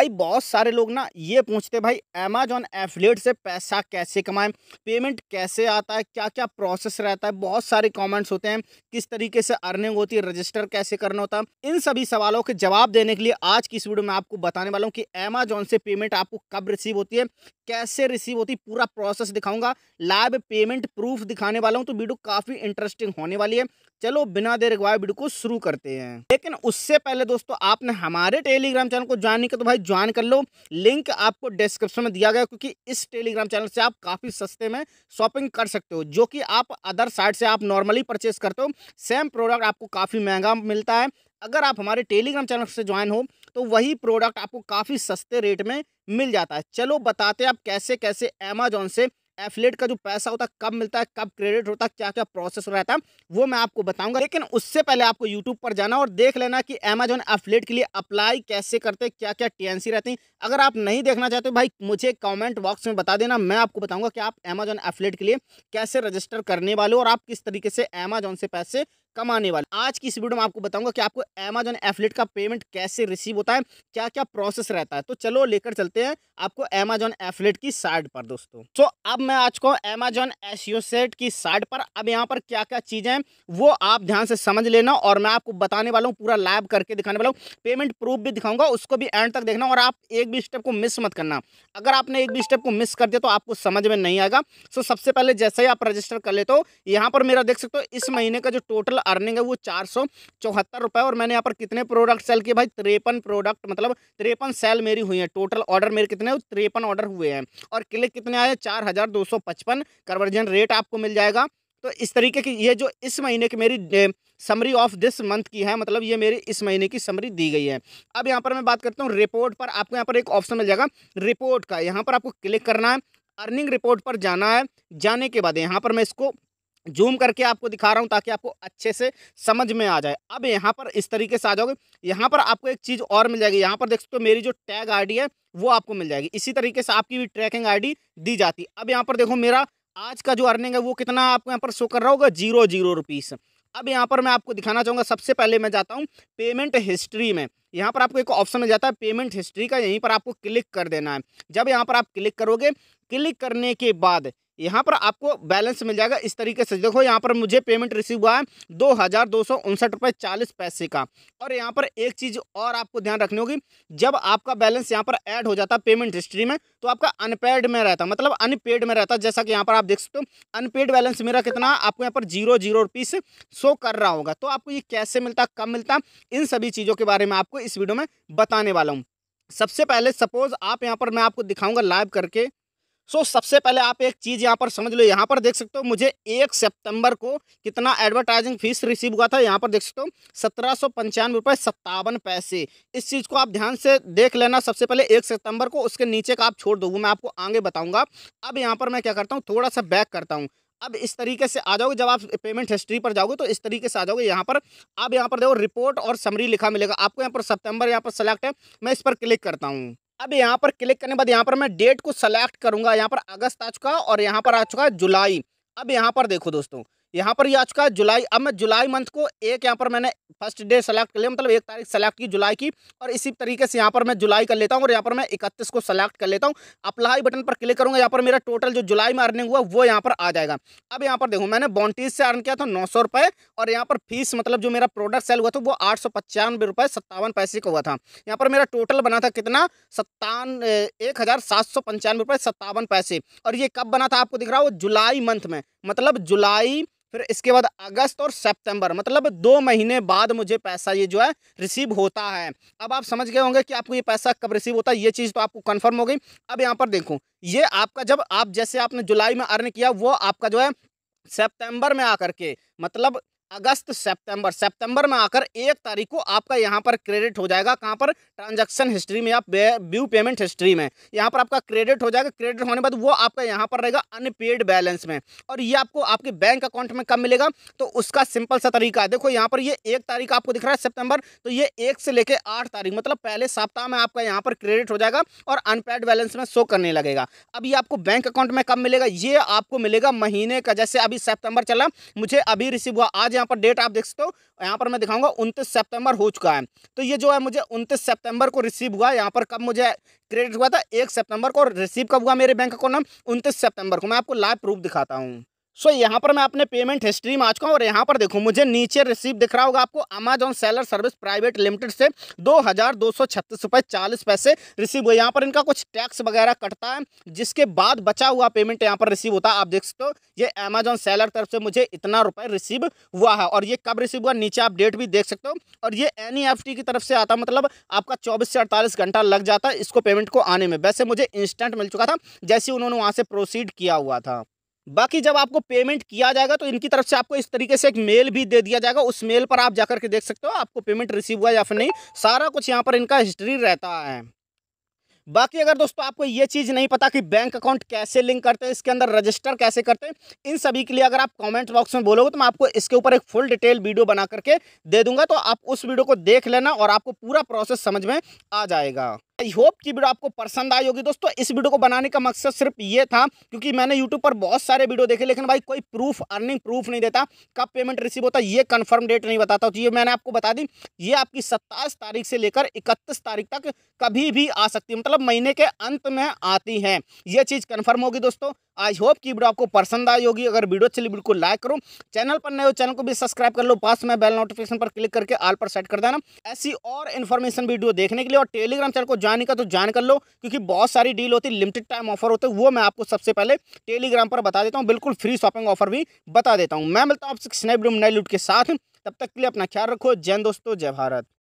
भाई बहुत सारे लोग ना ये पूछते भाई अमेजॉन एफलेट से पैसा कैसे कमाएं पेमेंट कैसे आता है क्या क्या प्रोसेस रहता है बहुत सारे कमेंट्स होते हैं किस तरीके से अर्निंग होती है रजिस्टर कैसे करना होता है इन सभी सवालों के जवाब देने के लिए आज की इस वीडियो में आपको बताने वाला हूँ कि अमेजॉन से पेमेंट आपको कब रिसीव होती है कैसे रिसीव होती पूरा प्रोसेस दिखाऊंगा लाइव पेमेंट प्रूफ दिखाने वाला हूँ तो वीडियो काफ़ी इंटरेस्टिंग होने वाली है चलो बिना देर गवाए वीडियो को शुरू करते हैं लेकिन उससे पहले दोस्तों आपने हमारे टेलीग्राम चैनल को ज्वाइन नहीं किया तो भाई ज्वाइन कर लो लिंक आपको डिस्क्रिप्शन में दिया गया क्योंकि इस टेलीग्राम चैनल से आप काफ़ी सस्ते में शॉपिंग कर सकते हो जो कि आप अदर साइड से आप नॉर्मली परचेस करते हो सेम प्रोडक्ट आपको काफ़ी महंगा मिलता है अगर आप हमारे टेलीग्राम चैनल से ज्वाइन हो तो वही प्रोडक्ट आपको काफ़ी सस्ते रेट में मिल जाता है चलो बताते हैं आप कैसे कैसे अमेजोन से एफलेट का जो पैसा होता है कब मिलता है कब क्रेडिट होता है क्या क्या प्रोसेस रहता है वो मैं आपको बताऊंगा लेकिन उससे पहले आपको यूट्यूब पर जाना और देख लेना कि अमेजोन एफलेट के लिए अप्लाई कैसे करते हैं क्या क्या टीएनसी रहती है अगर आप नहीं देखना चाहते भाई मुझे कमेंट बॉक्स में बता देना मैं आपको बताऊंगा कि आप अमेजोन एफलेट के लिए कैसे रजिस्टर करने वाले हो और आप किस तरीके से अमेजोन से पैसे कमाने वाले आज की इस वीडियो में आपको बताऊंगा कि आपको अमेजोन एफलेट का पेमेंट कैसे रिसीव होता है क्या क्या प्रोसेस रहता है तो चलो लेकर चलते हैं आपको अमेजोन एफलेट की साइड पर दोस्तों तो अब मैं आज को अमेजोन एसियोसेट की साइड पर अब यहाँ पर क्या क्या चीज़ें हैं वो आप ध्यान से समझ लेना और मैं आपको बताने वाला हूँ पूरा लाइव करके दिखाने वाला हूँ पेमेंट प्रूफ भी दिखाऊंगा उसको भी एंड तक देखना और आप एक भी स्टेप को मिस मत करना अगर आपने एक भी स्टेप को मिस कर दिया तो आपको समझ में नहीं आएगा सो सबसे पहले जैसे ही आप रजिस्टर कर लेते हो यहाँ पर मेरा देख सकते हो इस महीने का जो टोटल अर्निंग है वो चार सौ चौहत्तर रुपये और मैंने यहाँ पर कितने प्रोडक्ट सेल किए भाई तिरपन प्रोडक्ट मतलब तिरपन सेल मेरी हुई है टोटल ऑर्डर मेरे कितने तिरपन ऑर्डर हुए हैं और क्लिक कितने आए चार हज़ार दो सौ पचपन कन्वर्जन रेट आपको मिल जाएगा तो इस तरीके की ये जो इस महीने की मेरी समरी ऑफ दिस मंथ की है मतलब ये मेरी इस महीने की समरी दी गई है अब यहाँ पर मैं बात करता हूँ रिपोर्ट पर आपको यहाँ पर एक ऑप्शन मिल जाएगा रिपोर्ट का यहाँ पर आपको क्लिक करना है अर्निंग रिपोर्ट पर जाना है जाने के बाद यहाँ पर मैं इसको जूम करके आपको दिखा रहा हूँ ताकि आपको अच्छे से समझ में आ जाए अब यहाँ पर इस तरीके से आ जाओगे यहाँ पर आपको एक चीज़ और मिल जाएगी यहाँ पर देख सकते हो मेरी जो टैग आईडी है वो आपको मिल जाएगी इसी तरीके से आपकी भी ट्रैकिंग आईडी दी जाती है अब यहाँ पर देखो मेरा आज का जो अर्निंग है वो कितना आपको यहाँ पर शो कर रहा होगा जीरो जीरो रुपीज़ अब यहाँ पर मैं आपको दिखाना चाहूँगा सबसे पहले मैं जाता हूँ पेमेंट हिस्ट्री में यहाँ पर आपको एक ऑप्शन मिल जाता है पेमेंट हिस्ट्री का यहीं पर आपको क्लिक कर देना है जब यहाँ पर आप क्लिक करोगे क्लिक करने के बाद यहाँ पर आपको बैलेंस मिल जाएगा इस तरीके से देखो यहाँ पर मुझे पेमेंट रिसीव हुआ है दो हज़ार दो सौ उनसठ रुपये चालीस पैसे का और यहाँ पर एक चीज़ और आपको ध्यान रखनी होगी जब आपका बैलेंस यहाँ पर ऐड हो जाता है पेमेंट हिस्ट्री में तो आपका अनपेड में रहता मतलब अनपेड में रहता जैसा कि यहाँ पर आप देख सकते हो अनपेड बैलेंस मेरा कितना आपको यहाँ पर जीरो जीरो रुपीस शो कर रहा होगा तो आपको ये कैसे मिलता कब मिलता इन सभी चीज़ों के बारे में आपको इस वीडियो में बताने वाला हूँ सबसे पहले सपोज़ आप यहाँ पर मैं आपको दिखाऊंगा लाइव करके सो so, सबसे पहले आप एक चीज़ यहाँ पर समझ लो यहाँ पर देख सकते हो मुझे एक सितंबर को कितना एडवर्टाइजिंग फीस रिसीव हुआ था यहाँ पर देख सकते हो सत्रह सौ पंचानवे रुपये सत्तावन पैसे इस चीज़ को आप ध्यान से देख लेना सबसे पहले एक सितंबर को उसके नीचे का आप छोड़ दोगे मैं आपको आगे बताऊँगा अब यहाँ पर मैं क्या करता हूँ थोड़ा सा बैक करता हूँ अब इस तरीके से आ जाओगे जब आप पेमेंट हिस्ट्री पर जाओगे तो इस तरीके से आ जाओगे यहाँ पर आप यहाँ पर देखो रिपोर्ट और समरी लिखा मिलेगा आपको यहाँ पर सितंबर यहाँ पर सेलेक्ट है मैं इस पर क्लिक करता हूँ अब यहाँ पर क्लिक करने के बाद यहाँ पर मैं डेट को सेलेक्ट करूंगा यहाँ पर अगस्त आ चुका और यहाँ पर आ चुका जुलाई अब यहाँ पर देखो दोस्तों यहाँ पर ये है जुलाई अब मैं जुलाई मंथ को एक यहाँ पर मैंने फर्स्ट डे सेलेक्ट कर लिया मतलब एक तारीख सेलेक्ट की जुलाई की और इसी तरीके से यहाँ पर मैं जुलाई कर लेता हूँ और यहाँ पर मैं इकतीस को सेलेक्ट कर लेता हूँ अप्लाई बटन पर क्लिक करूँगा यहाँ पर मेरा टोटल जो जुलाई में अर्निंग हुआ वो यहाँ पर आ जाएगा अब यहाँ पर देखो मैंने बॉन्टीज से अर्न किया था नौ और यहाँ पर फीस मतलब जो मेरा प्रोडक्ट सेल हुआ था वो आठ सौ पचानवे रुपये सत्तावन पैसे का हुआ था यहाँ पर मेरा टोटल बना था कितना सत्तान एक हज़ार सात सौ पंचानवे रुपये सत्तावन पैसे और ये कब बना था आपको दिख रहा हो जुलाई मंथ में मतलब जुलाई फिर इसके बाद अगस्त और सितंबर मतलब दो महीने बाद मुझे पैसा ये जो है रिसीव होता है अब आप समझ गए होंगे कि आपको ये पैसा कब रिसीव होता है ये चीज़ तो आपको कंफर्म हो गई अब यहाँ पर देखूँ ये आपका जब आप जैसे आपने जुलाई में अर्न किया वो आपका जो है सितंबर में आकर के मतलब अगस्त सितंबर सितंबर में आकर एक तारीख को आपका यहां पर क्रेडिट हो जाएगा कहां पर ट्रांजैक्शन हिस्ट्री में आप ब्यू पेमेंट हिस्ट्री में यहां पर आपका क्रेडिट हो जाएगा क्रेडिट होने के बाद वो आपका यहां पर रहेगा अनपेड बैलेंस में और ये आपको आपके बैंक अकाउंट में कब मिलेगा तो उसका सिंपल सा तरीका है देखो यहाँ पर ये एक तारीख आपको दिख रहा है सेप्टेम्बर तो ये एक से लेकर आठ तारीख मतलब पहले सप्ताह में आपका यहाँ पर क्रेडिट हो जाएगा और अनपेड बैलेंस में शो करने लगेगा अब ये आपको बैंक अकाउंट में कब मिलेगा ये आपको मिलेगा महीने का जैसे अभी सेप्टेम्बर चला मुझे अभी रिसीव हुआ आज यहाँ पर डेट आप देख सकते हो यहाँ पर मैं दिखाऊंगा उनतीस सितंबर हो चुका है तो ये जो है मुझे उनतीस सितंबर को रिसीव हुआ यहाँ पर कब मुझे क्रेडिट हुआ था एक सितंबर को रिसीव कब हुआ मेरे बैंक अकाउंट में उनतीस सितंबर को मैं आपको लाइव प्रूफ दिखाता हूँ सो so, यहाँ पर मैं अपने पेमेंट हिस्ट्री में आ चुका हूँ और यहाँ पर देखो मुझे नीचे रिसीव दिख रहा होगा आपको Amazon seller service private limited से दो हज़ार दो सौ छत्तीस रुपये चालीस पैसे रिसीव हुए यहाँ पर इनका कुछ टैक्स वगैरह कटता है जिसके बाद बचा हुआ पेमेंट यहाँ पर रिसीव होता है आप देख सकते हो ये अमेजॉन सेलर तरफ से मुझे इतना रुपये रिसीव हुआ है और ये कब रिसीव हुआ नीचे आप डेट भी देख सकते हो और ये एन e की तरफ से आता मतलब आपका चौबीस से अड़तालीस घंटा लग जाता है इसको पेमेंट को आने में वैसे मुझे इंस्टेंट मिल चुका था जैसे उन्होंने वहाँ से प्रोसीड किया हुआ था बाकी जब आपको पेमेंट किया जाएगा तो इनकी तरफ से आपको इस तरीके से एक मेल भी दे दिया जाएगा उस मेल पर आप जाकर के देख सकते हो आपको पेमेंट रिसीव हुआ या फिर नहीं सारा कुछ यहाँ पर इनका हिस्ट्री रहता है बाकी अगर दोस्तों आपको ये चीज़ नहीं पता कि बैंक अकाउंट कैसे लिंक करते हैं इसके अंदर रजिस्टर कैसे करते हैं इन सभी के लिए अगर आप कमेंट बॉक्स में बोलोगे तो मैं आपको इसके ऊपर एक फुल डिटेल वीडियो बना करके दे दूंगा तो आप उस वीडियो को देख लेना और आपको पूरा प्रोसेस समझ में आ जाएगा आई होप कि वीडियो आपको पसंद आई होगी दोस्तों इस वीडियो को बनाने का मकसद सिर्फ ये था क्योंकि मैंने यूट्यूब पर बहुत सारे वीडियो देखे लेकिन भाई कोई प्रूफ अर्निंग प्रूफ नहीं देता कब पेमेंट रिसीव होता ये कन्फर्म डेट नहीं बताता तो ये मैंने आपको बता दी ये आपकी सत्ताईस तारीख से लेकर इकतीस तारीख तक कभी भी आ सकती है मतलब महीने के अंत में आती है ये चीज़ कन्फर्म होगी दोस्तों आई होप कि वीडियो आपको पसंद आई होगी अगर वीडियो अच्छी बिल्कुल लाइक करो चैनल पर नए हो चैनल को भी सब्सक्राइब कर लो पास में बेल नोटिफिकेशन पर क्लिक करके आल पर सेट कर देना ऐसी और इन्फॉर्मेशन वीडियो देखने के लिए और टेलीग्राम चैनल को ज्वाइन ज्वाइन का तो ज्वाइन कर लो क्योंकि बहुत सारी डील होती है लिमिटेड टाइम ऑफर होते हैं वो मैं आपको सबसे पहले टेलीग्राम पर बता देता हूँ बिल्कुल फ्री शॉपिंग ऑफर भी बता देता हूँ मैं मिलता हूँ आपसे स्नैप नए लूट के साथ तब तक के लिए अपना ख्याल रखो जैन दोस्तों जय भारत